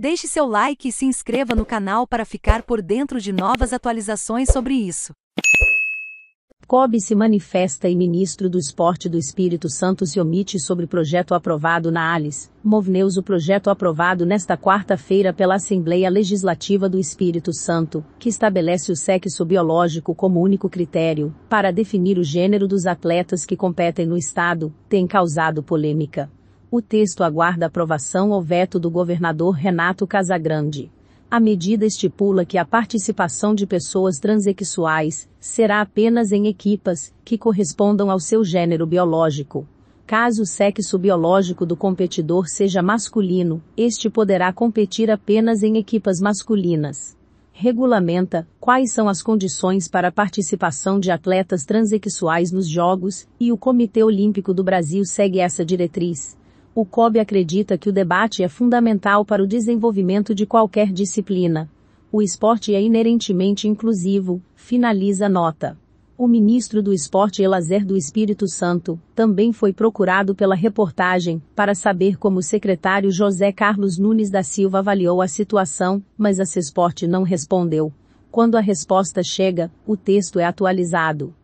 Deixe seu like e se inscreva no canal para ficar por dentro de novas atualizações sobre isso. COB se manifesta e ministro do Esporte do Espírito Santo se omite sobre projeto aprovado na ALIS. Movneus o projeto aprovado nesta quarta-feira pela Assembleia Legislativa do Espírito Santo, que estabelece o sexo biológico como único critério para definir o gênero dos atletas que competem no Estado, tem causado polêmica. O texto aguarda aprovação ou veto do governador Renato Casagrande. A medida estipula que a participação de pessoas transexuais será apenas em equipas que correspondam ao seu gênero biológico. Caso o sexo biológico do competidor seja masculino, este poderá competir apenas em equipas masculinas. Regulamenta quais são as condições para a participação de atletas transexuais nos Jogos, e o Comitê Olímpico do Brasil segue essa diretriz o COB acredita que o debate é fundamental para o desenvolvimento de qualquer disciplina. O esporte é inerentemente inclusivo, finaliza a nota. O ministro do Esporte e Lazer do Espírito Santo também foi procurado pela reportagem para saber como o secretário José Carlos Nunes da Silva avaliou a situação, mas a Cesporte não respondeu. Quando a resposta chega, o texto é atualizado.